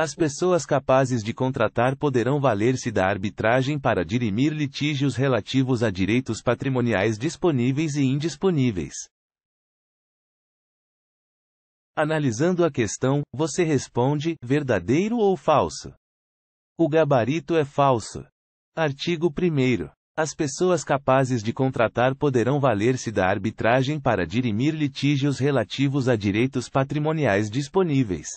As pessoas capazes de contratar poderão valer-se da arbitragem para dirimir litígios relativos a direitos patrimoniais disponíveis e indisponíveis. Analisando a questão, você responde: verdadeiro ou falso? O gabarito é falso. Artigo 1. As pessoas capazes de contratar poderão valer-se da arbitragem para dirimir litígios relativos a direitos patrimoniais disponíveis.